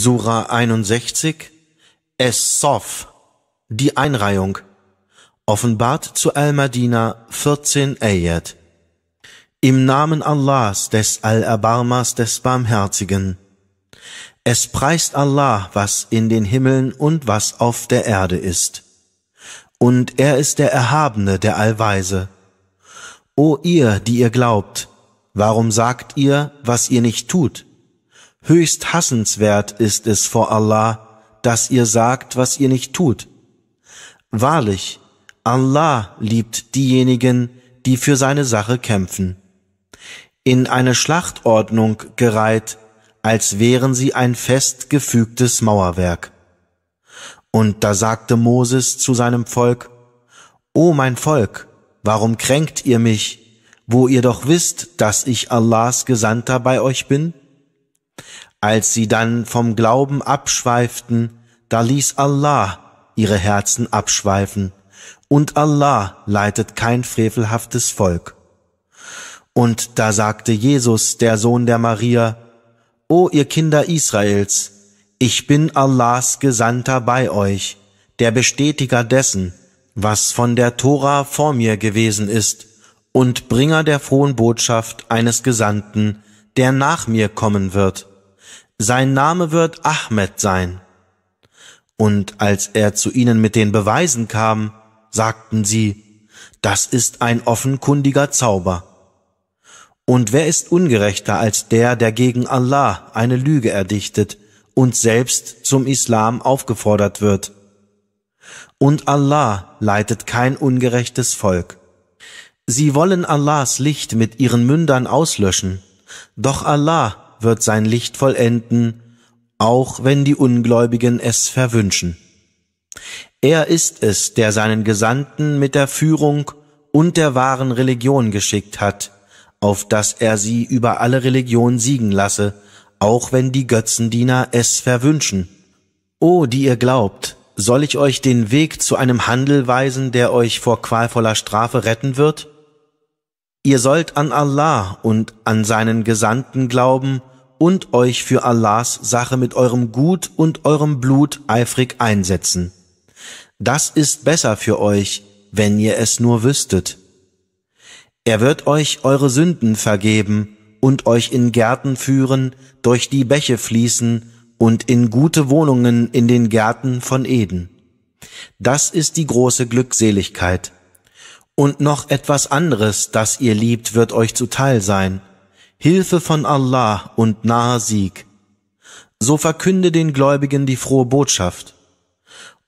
Sura 61, Es-Sof, die Einreihung, offenbart zu Al-Madina 14 Ayat. Im Namen Allahs, des al abarmas des Barmherzigen. Es preist Allah, was in den Himmeln und was auf der Erde ist. Und er ist der Erhabene, der Allweise. O ihr, die ihr glaubt, warum sagt ihr, was ihr nicht tut? Höchst hassenswert ist es vor Allah, dass ihr sagt, was ihr nicht tut. Wahrlich, Allah liebt diejenigen, die für seine Sache kämpfen. In eine Schlachtordnung gereiht, als wären sie ein fest gefügtes Mauerwerk. Und da sagte Moses zu seinem Volk, O mein Volk, warum kränkt ihr mich, wo ihr doch wisst, dass ich Allahs Gesandter bei euch bin? Als sie dann vom Glauben abschweiften, da ließ Allah ihre Herzen abschweifen, und Allah leitet kein frevelhaftes Volk. Und da sagte Jesus, der Sohn der Maria, O ihr Kinder Israels, ich bin Allahs Gesandter bei euch, der Bestätiger dessen, was von der Tora vor mir gewesen ist, und Bringer der frohen Botschaft eines Gesandten, der nach mir kommen wird. Sein Name wird Ahmed sein. Und als er zu ihnen mit den Beweisen kam, sagten sie, das ist ein offenkundiger Zauber. Und wer ist ungerechter als der, der gegen Allah eine Lüge erdichtet und selbst zum Islam aufgefordert wird? Und Allah leitet kein ungerechtes Volk. Sie wollen Allahs Licht mit ihren Mündern auslöschen doch Allah wird sein Licht vollenden, auch wenn die Ungläubigen es verwünschen. Er ist es, der seinen Gesandten mit der Führung und der wahren Religion geschickt hat, auf dass er sie über alle Religion siegen lasse, auch wenn die Götzendiener es verwünschen. O, die ihr glaubt, soll ich euch den Weg zu einem Handel weisen, der euch vor qualvoller Strafe retten wird? Ihr sollt an Allah und an seinen Gesandten glauben und euch für Allahs Sache mit eurem Gut und eurem Blut eifrig einsetzen. Das ist besser für euch, wenn ihr es nur wüsstet. Er wird euch eure Sünden vergeben und euch in Gärten führen, durch die Bäche fließen und in gute Wohnungen in den Gärten von Eden. Das ist die große Glückseligkeit und noch etwas anderes, das ihr liebt, wird euch zuteil sein. Hilfe von Allah und naher Sieg. So verkünde den Gläubigen die frohe Botschaft.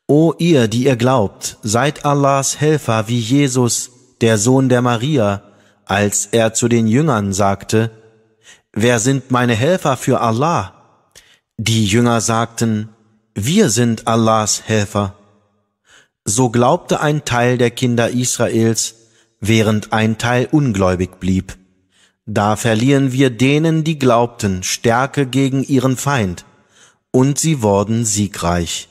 O ihr, die ihr glaubt, seid Allahs Helfer wie Jesus, der Sohn der Maria, als er zu den Jüngern sagte, Wer sind meine Helfer für Allah? Die Jünger sagten, Wir sind Allahs Helfer. So glaubte ein Teil der Kinder Israels, während ein Teil ungläubig blieb. Da verlieren wir denen, die glaubten, Stärke gegen ihren Feind, und sie wurden siegreich.